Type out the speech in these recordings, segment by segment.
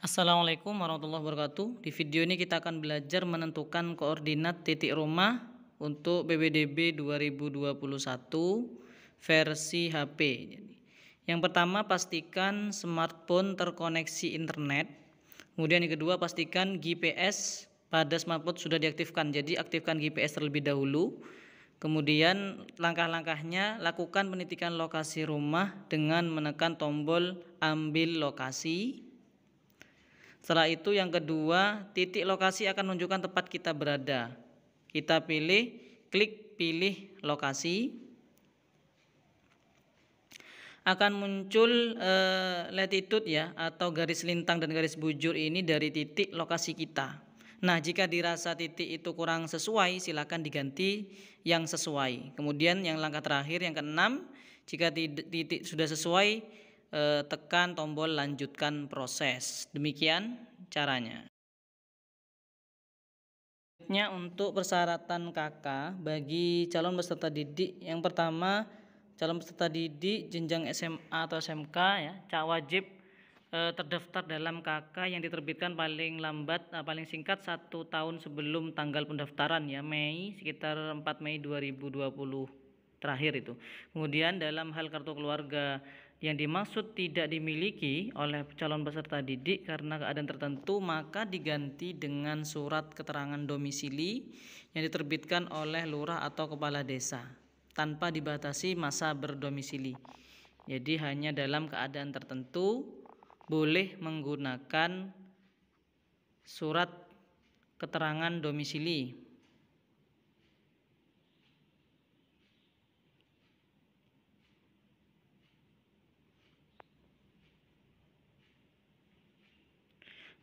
Assalamualaikum warahmatullahi wabarakatuh. Di video ini kita akan belajar menentukan koordinat titik rumah untuk BBDB 2021 versi HP. Yang pertama pastikan smartphone terkoneksi internet. Kemudian yang kedua pastikan GPS pada smartphone sudah diaktifkan. Jadi aktifkan GPS terlebih dahulu. Kemudian langkah-langkahnya lakukan penitikan lokasi rumah dengan menekan tombol ambil lokasi. Setelah itu yang kedua, titik lokasi akan menunjukkan tempat kita berada. Kita pilih, klik pilih lokasi. Akan muncul e, latitude ya atau garis lintang dan garis bujur ini dari titik lokasi kita. Nah, jika dirasa titik itu kurang sesuai, silakan diganti yang sesuai. Kemudian yang langkah terakhir yang keenam, jika titik sudah sesuai, Eh, tekan tombol lanjutkan proses. Demikian caranya. Selanjutnya untuk persyaratan KK bagi calon peserta didik yang pertama calon peserta didik jenjang SMA atau SMK ya cak wajib e, terdaftar dalam KK yang diterbitkan paling lambat eh, paling singkat satu tahun sebelum tanggal pendaftaran ya Mei sekitar 4 Mei 2020 terakhir itu. Kemudian dalam hal kartu keluarga yang dimaksud tidak dimiliki oleh calon peserta didik karena keadaan tertentu maka diganti dengan surat keterangan domisili yang diterbitkan oleh lurah atau kepala desa tanpa dibatasi masa berdomisili. Jadi hanya dalam keadaan tertentu boleh menggunakan surat keterangan domisili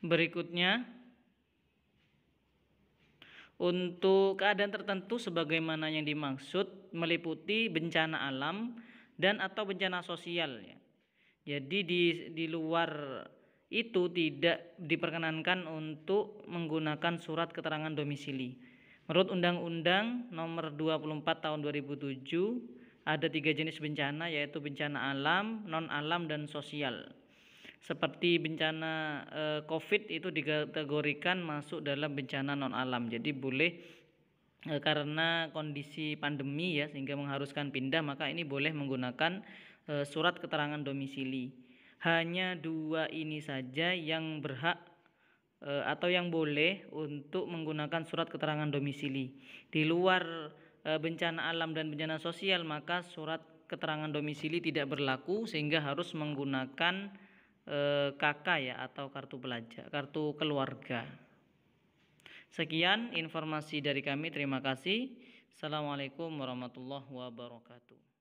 Berikutnya untuk keadaan tertentu sebagaimana yang dimaksud meliputi bencana alam dan atau bencana sosial ya. Jadi di di luar itu tidak diperkenankan untuk menggunakan surat keterangan domisili. Menurut Undang-Undang Nomor 24 Tahun 2007 ada tiga jenis bencana yaitu bencana alam, non alam dan sosial seperti bencana eh, COVID itu dikategorikan masuk dalam bencana non alam. Jadi boleh eh, karena kondisi pandemi ya sehingga mengharuskan pindah maka ini boleh menggunakan eh, surat keterangan domisili. Hanya dua ini saja yang berhak atau yang boleh untuk menggunakan surat keterangan domisili. Di luar bencana alam dan bencana sosial maka surat keterangan domisili tidak berlaku sehingga harus menggunakan Eh, KK ya atau kartu pelajar, kartu keluarga. Sekian informasi dari kami. Terima kasih. Assalamualaikum warahmatullahi wabarakatuh.